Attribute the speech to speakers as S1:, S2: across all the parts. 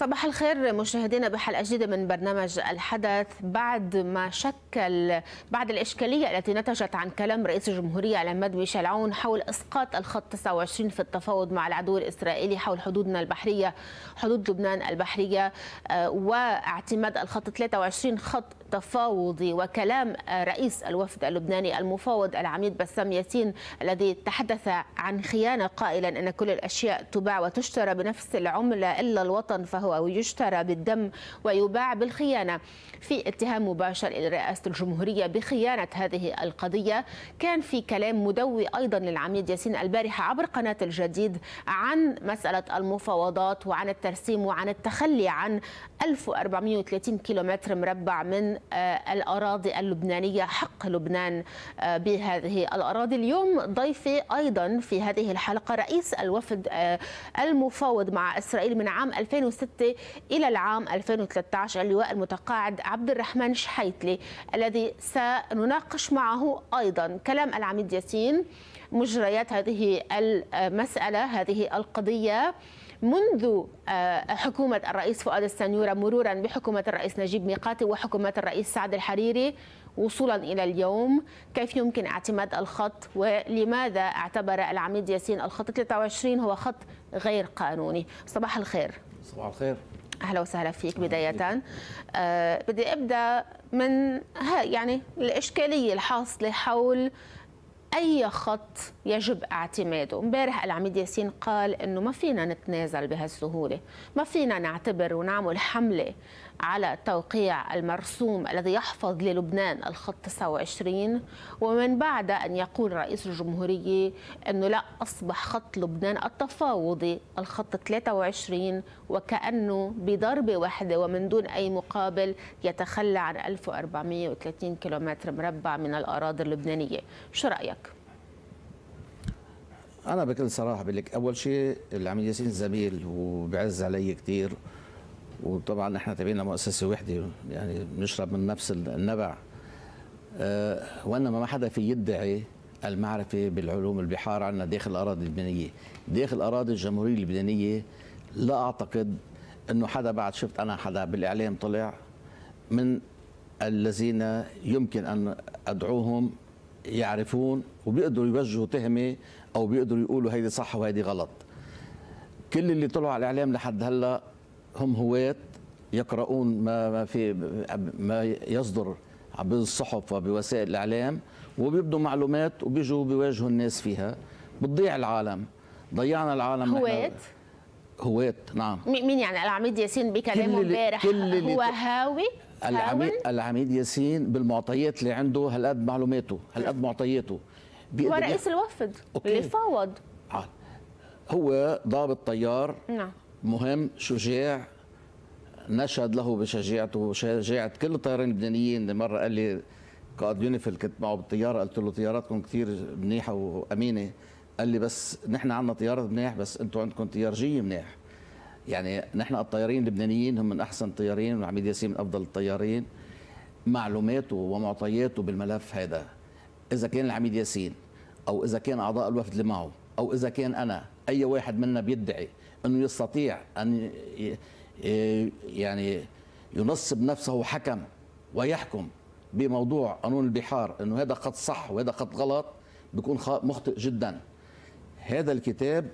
S1: صباح الخير مشاهدينا بحلقه جديده من برنامج الحدث بعد ما شكل بعد الاشكاليه التي نتجت عن كلام رئيس الجمهوريه على مدوي شلعون حول اسقاط الخط 29 في التفاوض مع العدو الاسرائيلي حول حدودنا البحريه حدود لبنان البحريه آه، واعتماد الخط 23 خط تفاوضي وكلام رئيس الوفد اللبناني المفاوض العميد بسام ياسين الذي تحدث عن خيانه قائلا ان كل الاشياء تباع وتشترى بنفس العمله الا الوطن فهو أو يشترى بالدم ويباع بالخيانة في اتهام مباشر إلى رئاسة الجمهورية بخيانة هذه القضية كان في كلام مدوي أيضا للعميد ياسين البارحة عبر قناة الجديد عن مسألة المفاوضات وعن الترسيم وعن التخلي عن 1430 كيلومتر مربع من آه، الأراضي اللبنانية حق لبنان آه، بهذه الأراضي اليوم ضيفي أيضا في هذه الحلقة رئيس الوفد آه، المفاوض مع إسرائيل من عام 2006 2006 إلى العام 2013 اللواء المتقاعد عبد الرحمن شحيتلي الذي سنناقش معه أيضا كلام العميد ياسين مجريات هذه المسألة هذه القضية منذ آه، حكومة الرئيس فؤاد السنيورة مرورا بحكومة الرئيس نجيب ميقاتي وحكومة الرئيس سعد الحريري وصولا إلى اليوم كيف يمكن اعتماد الخط ولماذا اعتبر العميد ياسين الخط 23 هو خط غير قانوني صباح الخير صباح الخير اهلا وسهلا فيك بدايه آه بدي ابدا من ها يعني الاشكاليه الحاصله حول اي خط يجب اعتماده امبارح العميد ياسين قال انه ما فينا نتنازل بهالسهوله ما فينا نعتبر ونعمل حمله على توقيع المرسوم الذي يحفظ للبنان الخط 29 ومن بعد أن يقول رئيس الجمهورية أنه لا أصبح خط لبنان التفاوضي الخط 23 وكأنه بضربة واحدة ومن دون أي مقابل يتخلى عن 1430 كيلومتر مربع من الأراضي اللبنانية شو رأيك؟
S2: أنا بكل صراحة بقول لك أول شيء العميد ياسين زميل وبعز علي كثير وطبعا احنا تابعين مؤسسه وحده يعني بنشرب من نفس النبع آه، وانما ما حدا في يدعي المعرفه بالعلوم البحار عندنا داخل الاراضي اللبنانيه داخل الاراضي الجمهوريه اللبنانيه لا اعتقد انه حدا بعد شفت انا حدا بالاعلام طلع من الذين يمكن ان ادعوهم يعرفون وبيقدروا يوجهوا تهمه او بيقدروا يقولوا هيدي صح وهيدي غلط كل اللي طلعوا على الاعلام لحد هلا هم هواة يقرؤون ما ما في ما يصدر بالصحف وبوسائل الاعلام وبيبدوا معلومات وبيجوا بيواجهوا الناس فيها بتضيع العالم ضيعنا العالم هواة هواة نعم
S1: مين يعني العميد ياسين بكلامه امبارح هو هاوي العميد
S2: العميد ياسين بالمعطيات اللي عنده هالقد معلوماته هالقد معطياته هو رئيس
S1: الوفد اللي فاوض
S2: آه. هو ضابط طيار نعم مهم شجاع نشهد له بشجاعته وشجاعة كل الطيارين اللبنانيين مرة قال لي قائد يونيفيل كنت معه بالطيارة قلت له طياراتكم كثير منيحة وأمينة قال لي بس نحن عندنا طيارة منيح بس أنتم عندكم طيارجية منيح يعني نحن الطيارين اللبنانيين هم من أحسن الطيارين وعميد ياسين من أفضل الطيارين معلوماته ومعطياته بالملف هذا إذا كان العميد ياسين أو إذا كان أعضاء الوفد اللي معه أو إذا كان أنا أي واحد منا بيدعي انه يستطيع ان يعني ينصب نفسه حكم ويحكم بموضوع قانون البحار انه هذا قد صح وهذا قد غلط بيكون مخطئ جدا هذا الكتاب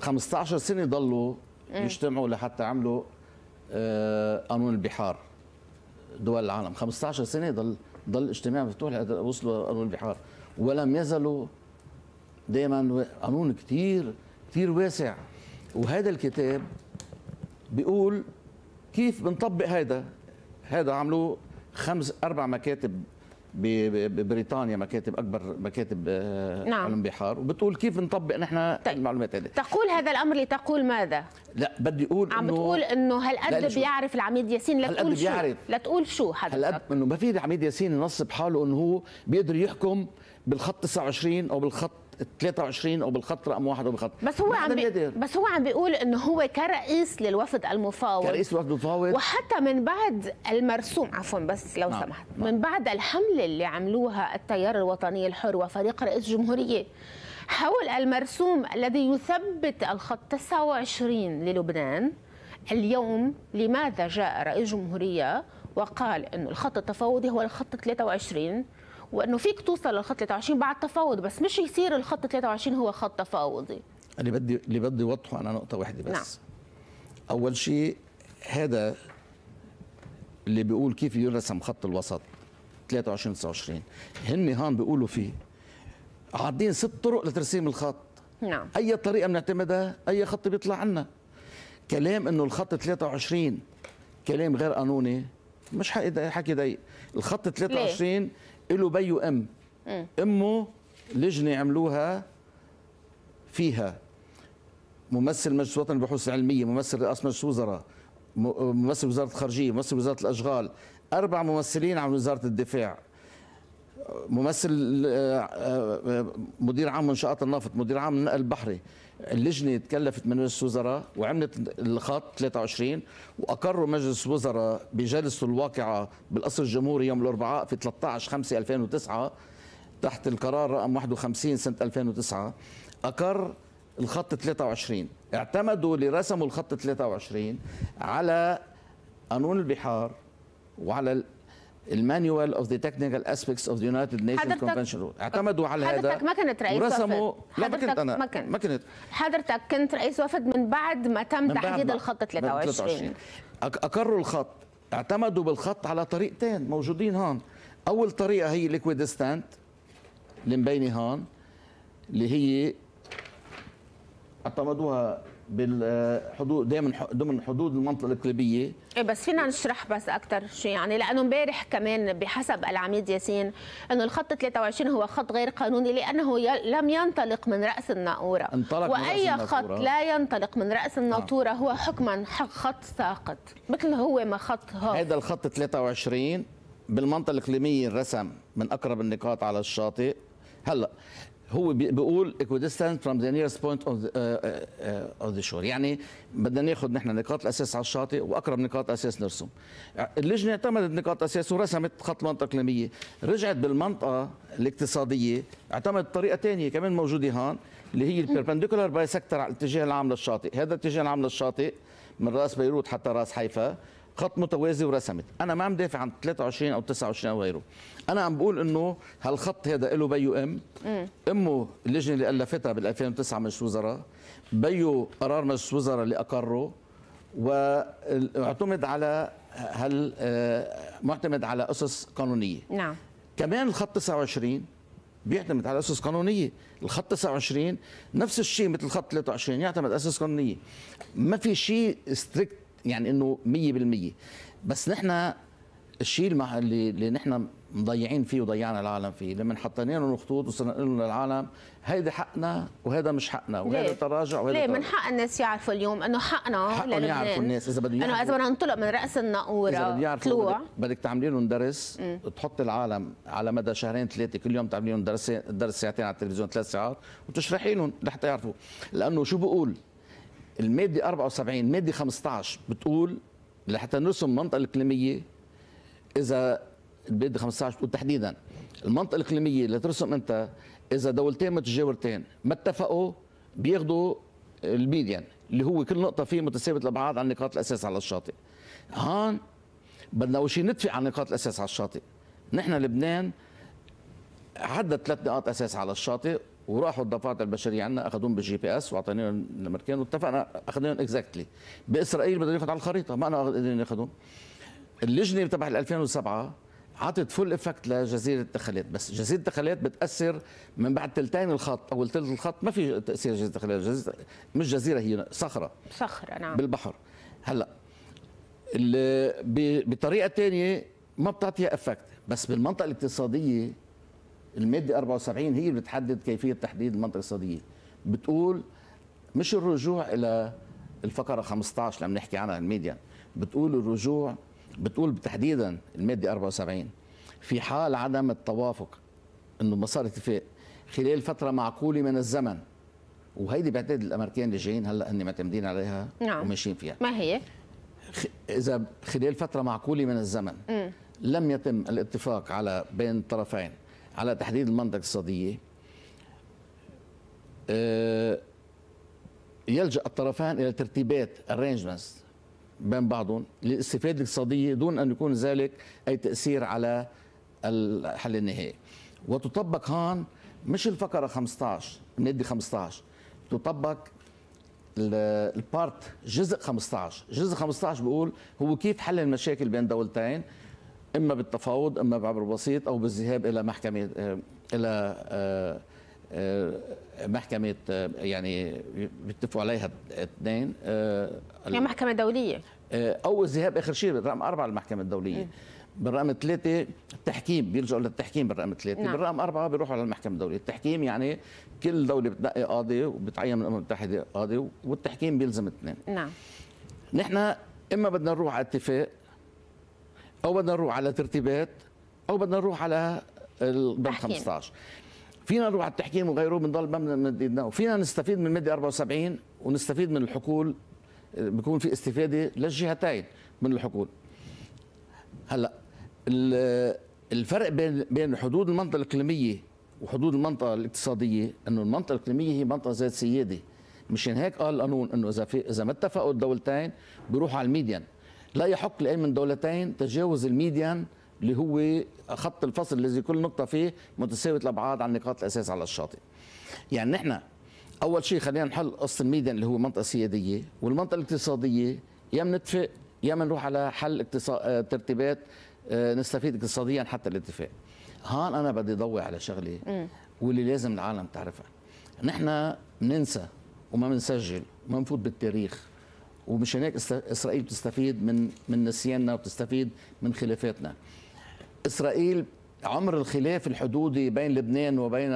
S2: 15 سنه ضلوا يجتمعوا لحتى عملوا آه، قانون البحار دول العالم 15 سنه ضل ضل اجتماع مفتوح لحتى وصلوا قانون البحار ولم يزلوا دائما قانون كثير كتير واسع وهذا الكتاب بيقول كيف بنطبق هذا هذا عملوه خمس اربع مكاتب ببريطانيا مكاتب اكبر مكاتب آه، نعم. علم
S1: بحار وبتقول كيف نطبق نحن طيب. المعلومات هذه تقول هذا الامر لتقول ماذا لا بدي اقول عم إنه بتقول انه هالقد بيعرف العميد ياسين لا تقول شو لا تقول شو حضرتك
S2: هالقد انه ما في العميد ياسين ينصب حاله انه هو بيقدر يحكم بالخط 29 او بالخط 23 او بالخط رقم واحد او بالخط بس هو عم بي... بس
S1: هو عم بيقول انه هو كرئيس للوفد المفاوض كرئيس الوفد المفاوض وحتى من بعد المرسوم عفوا بس لو نعم. سمحت نعم. من بعد الحمله اللي عملوها التيار الوطني الحر وفريق رئيس الجمهوريه حول المرسوم الذي يثبت الخط 29 للبنان اليوم لماذا جاء رئيس الجمهوريه وقال انه الخط التفاوضي هو الخط 23 وانه فيك توصل للخط 23 بعد تفاوض بس مش يصير الخط 23 هو خط تفاوضي
S2: اللي بدي اللي بدي اوضحه انا نقطه واحده بس نعم. اول شيء هذا اللي بيقول كيف يرسم خط الوسط 23 29 هن هون بيقولوا فيه عارضين ست طرق لترسيم الخط نعم اي طريقه بنعتمدها اي خط بيطلع عنا كلام انه الخط 23 كلام غير قانوني مش حكي ضيق الخط 23 ليه؟ له بي وام امه لجنه عملوها فيها ممثل مجلس الوطني للبحوث العلميه ممثل رئاسه مجلس وزراء ممثل وزاره الخارجيه ممثل وزاره الاشغال اربع ممثلين عن وزاره الدفاع ممثل آه، آه، مدير عام منشآت النفط مدير عام النقل البحري اللجنه تكلفت من مجلس الوزراء وعملت الخط 23 واقروا مجلس الوزراء بجلسه الواقعه بالقصر الجمهوري يوم الاربعاء في 13 5 2009 تحت القرار رقم 51 سنه 2009 اقر الخط 23 اعتمدوا اللي رسموا الخط 23 على قانون البحار وعلى المانيوال اوف ذا تكنيكال اسبيكتس اوف ذا يونايتد نيشنز كونفنشن رول اعتمدوا على هذا حضرتك ما كنت رئيس ورسموا لا ما كنت انا ما كنت
S1: حضرتك كنت رئيس وفد من بعد ما تم تحديد الخط 23
S2: اقروا الخط اعتمدوا بالخط على طريقتين موجودين هون اول طريقه هي ستاند اللي مبينه هون اللي هي اعتمدوها بالحدود آه، دائما ضمن حدود المنطقه الاقليميه
S1: ايه بس فينا نشرح بس اكثر شيء يعني لانه امبارح كمان بحسب العميد ياسين انه الخط 23 هو خط غير قانوني لانه لم ينطلق من راس الناقوره انطلق واي من رأس خط لا ينطلق من راس آه. الناقوره آه. هو حكما خط ساقط مثل هو ما خط هو هذا
S2: الخط 23 بالمنطقه الاقليميه الرسم من اقرب النقاط على الشاطئ هلا هو بيقول equidistant from the nearest point of the, uh, uh, uh the shore يعني بدنا ناخذ نحن نقاط الاساس على الشاطئ واقرب نقاط اساس نرسم اللجنه اعتمدت نقاط اساس ورسمت خط منطقه اقليميه رجعت بالمنطقه الاقتصاديه اعتمدت طريقه ثانيه كمان موجوده هون اللي هي البيربنديكولار بايسكتر على الاتجاه العام للشاطئ هذا الاتجاه العام للشاطئ من راس بيروت حتى راس حيفا خط متوازي ورسمت انا ما عم دافع عن 23 او 29 او غيره انا عم بقول انه هالخط هذا له بيو ام امه اللجنه اللي الفتها بال 2009 مجلس وزراء بيو قرار مجلس وزراء اللي اقره واعتمد على هل آه، معتمد على اسس قانونيه نعم كمان الخط 29 بيعتمد على اسس قانونيه الخط 29 نفس الشيء مثل الخط 23 يعتمد اسس قانونيه ما في شيء ستريكت يعني انه 100% بس نحن الشيء اللي, اللي نحن مضيعين فيه وضيعنا العالم فيه لما حطينا لهم الخطوط وصرنا نقول للعالم هيدا حقنا وهذا مش حقنا وهذا تراجع وهذا ليه من حق
S1: الناس يعرفوا اليوم انه حقنا حقهم يعرفوا الناس
S2: اذا بدهم يعرفوا انه اذا بدنا
S1: ننطلق من راس النقوره اذا بدهم يعرفوا بدك,
S2: بدك تعملي لهم درس تحط العالم على مدى شهرين ثلاثه كل يوم تعملي لهم درس درس ساعتين على التلفزيون ثلاث ساعات وتشرحي لهم لحتى يعرفوا لانه شو بقول المادة 74 المادة 15 بتقول لحتى نرسم المنطقة الإقليمية إذا المادة 15 بتقول تحديدا المنطقة الإقليمية اللي ترسم أنت إذا دولتين متجاورتين ما اتفقوا بياخذوا الميديان اللي هو كل نقطة فيه متساوية الأبعاد عن نقاط الأساس على الشاطئ هون بدنا أول شيء نتفق عن نقاط الأساس على الشاطئ نحن لبنان عدى ثلاث نقاط أساس على الشاطئ وراحوا الضفات البشريه عندنا اخذوهم بالجي بي اس واعطيناهم الامريكان واتفقنا اخذناهم اكزاكتلي باسرائيل بدهم ياخذوا على الخريطه ما انا قادرين ناخذهم اللجنه تبع 2007 عطت فول افكت لجزيره الدخلات بس جزيره الدخلات بتاثر من بعد ثلثين الخط او ثلث الخط ما في تاثير جزيره الدخلات جزيرة مش جزيره هي صخره
S1: صخره نعم
S2: بالبحر هلا بطريقه ثانيه ما بتعطيها افكت بس بالمنطقه الاقتصاديه الماده 74 هي اللي بتحدد كيفيه تحديد المنطقه الاقتصاديه بتقول مش الرجوع الى الفقره 15 اللي عم نحكي عنها الميديا بتقول الرجوع بتقول تحديدا الماده 74 في حال عدم التوافق انه ما صار اتفاق خلال فتره معقوله من الزمن وهيدي بعتقد الامريكان اللي جايين هلا هن معتمدين عليها نعم. وماشيين فيها ما هي؟ اذا خلال فتره معقوله من الزمن م. لم يتم الاتفاق على بين الطرفين على تحديد المنطقه الاقتصاديه آه، يلجا الطرفان الى ترتيبات ارينجمنتس بين بعضهم للاستفاده الاقتصاديه دون ان يكون ذلك اي تاثير على الحل النهائي وتطبق هان مش الفقره 15 بندي 15 تطبق البارت جزء 15 جزء 15 بيقول هو كيف حل المشاكل بين دولتين اما بالتفاوض اما بعبر بسيط او بالذهاب الى محكمه الى آه، آه، محكمة آه، يعني بيتفقوا عليها اثنين يعني محكمة دولية أو الذهاب آخر شيء بالرقم أربعة المحكمة الدولية إيه. بالرقم ثلاثة التحكيم بيلجأوا للتحكيم بالرقم ثلاثة نعم. بالرقم أربعة بيروحوا على المحكمة الدولية التحكيم يعني كل دولة بتنقي قاضي وبتعين من الأمم المتحدة قاضي والتحكيم بيلزم اثنين نعم نحن إما بدنا نروح على اتفاق او بدنا نروح على ترتيبات او بدنا نروح على البند 15 فينا نروح على التحكيم وغيره بنضل ما بدنا فينا نستفيد من ماده 74 ونستفيد من الحقول بيكون في استفاده للجهتين من الحقول هلا الفرق بين بين حدود المنطقه الاقليميه وحدود المنطقه الاقتصاديه انه المنطقه الاقليميه هي منطقه ذات سياده مشان هيك قال القانون انه اذا في اذا ما اتفقوا الدولتين بيروحوا على الميديان لا يحق لأي من دولتين تجاوز الميديان اللي هو خط الفصل الذي كل نقطة فيه متساوية الأبعاد عن نقاط الأساس على الشاطئ يعني نحن أول شيء خلينا نحل قصة الميديان اللي هو منطقة سيادية والمنطقة الاقتصادية يا بنتفق يا بنروح على حل اقتصاد آه، ترتيبات آه، نستفيد اقتصاديا حتى الاتفاق هان أنا بدي ضوي على شغلة واللي لازم العالم تعرفها نحن بننسى وما بنسجل وما بنفوت بالتاريخ ومش هناك اسرائيل بتستفيد من من نسياننا وبتستفيد من خلافاتنا. اسرائيل عمر الخلاف الحدودي بين لبنان وبين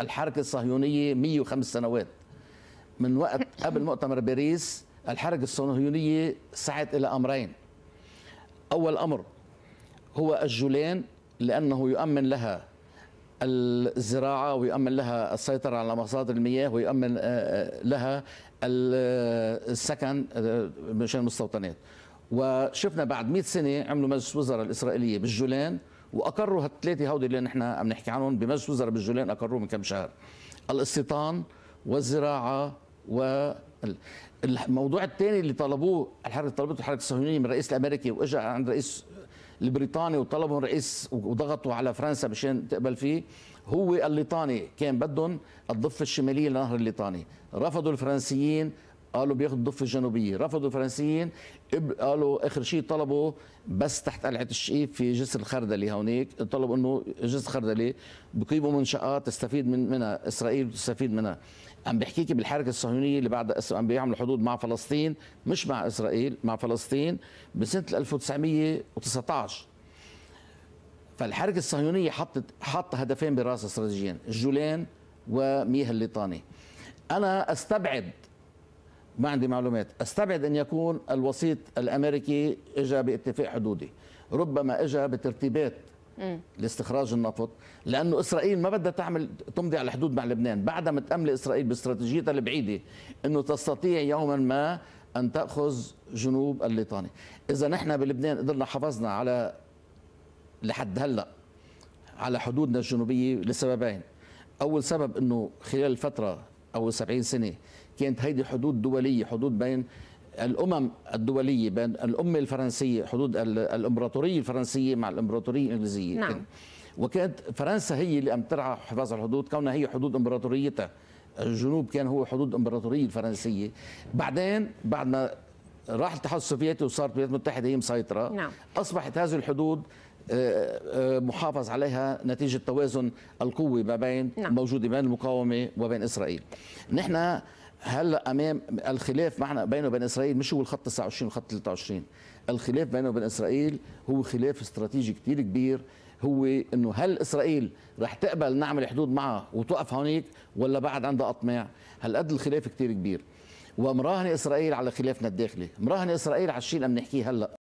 S2: الحركه الصهيونيه 105 سنوات. من وقت قبل مؤتمر باريس الحركه الصهيونيه سعت الى امرين. اول امر هو الجولان لانه يؤمن لها الزراعة ويؤمن لها السيطرة على مصادر المياه ويؤمن آه، آه، لها السكن آه، مشان المستوطنات وشفنا بعد 100 سنة عملوا مجلس وزراء الإسرائيلية بالجولان وأقروا هالثلاثة هودي اللي نحن عم نحكي عنهم بمجلس وزراء بالجولان أقروه من كم شهر الاستيطان والزراعة و الموضوع الثاني اللي طلبوه الحركه طلبته الحركه الصهيونيه من الرئيس الامريكي واجى عند رئيس البريطاني وطلبوا رئيس وضغطوا على فرنسا مشان تقبل فيه هو الليطاني كان بدهم الضفه الشماليه لنهر الليطاني رفضوا الفرنسيين قالوا بياخذوا الضفه الجنوبيه رفضوا الفرنسيين قالوا اخر شيء طلبوا بس تحت قلعه الشقيف في جسر الخردلي هونيك طلبوا انه جسر الخردلي بقيموا منشات تستفيد من منها اسرائيل تستفيد منها عم بحكيكي بالحركه الصهيونيه اللي بعد عم بيعمل حدود مع فلسطين مش مع اسرائيل مع فلسطين بسنه 1919 فالحركه الصهيونيه حطت حط هدفين براسها استراتيجيين الجولان ومياه الليطاني انا استبعد ما عندي معلومات استبعد ان يكون الوسيط الامريكي اجى باتفاق حدودي ربما اجى بترتيبات لاستخراج النفط لانه اسرائيل ما بدها تعمل تمضي على الحدود مع لبنان بعدها متامله اسرائيل باستراتيجيتها البعيده انه تستطيع يوما ما ان تاخذ جنوب الليطاني اذا نحن بلبنان قدرنا حافظنا على لحد هلا على حدودنا الجنوبيه لسببين اول سبب انه خلال الفتره اول 70 سنه كانت هيدي حدود دوليه حدود بين الامم الدوليه بين الامه الفرنسيه حدود الامبراطوريه الفرنسيه مع الامبراطوريه الانجليزيه نعم. وكانت فرنسا هي اللي ام ترعى حفاظ الحدود كونها هي حدود امبراطوريتها الجنوب كان هو حدود الامبراطوريه الفرنسيه بعدين بعد ما راح الاتحاد السوفيتي وصارت الولايات المتحده هي مسيطره نعم. اصبحت هذه الحدود آه، آه، محافظ عليها نتيجه توازن القوه ما بين نعم. موجوده بين المقاومه وبين اسرائيل نحن هلا امام الخلاف معنا بينه وبين اسرائيل مش هو الخط 29 والخط 23 الخلاف بينه وبين اسرائيل هو خلاف استراتيجي كثير كبير هو انه هل اسرائيل رح تقبل نعمل حدود معها وتقف هونيك ولا بعد عندها اطماع هالقد الخلاف كثير كبير ومراهنه اسرائيل على خلافنا الداخلي مراهنه اسرائيل على الشيء اللي عم نحكيه هلا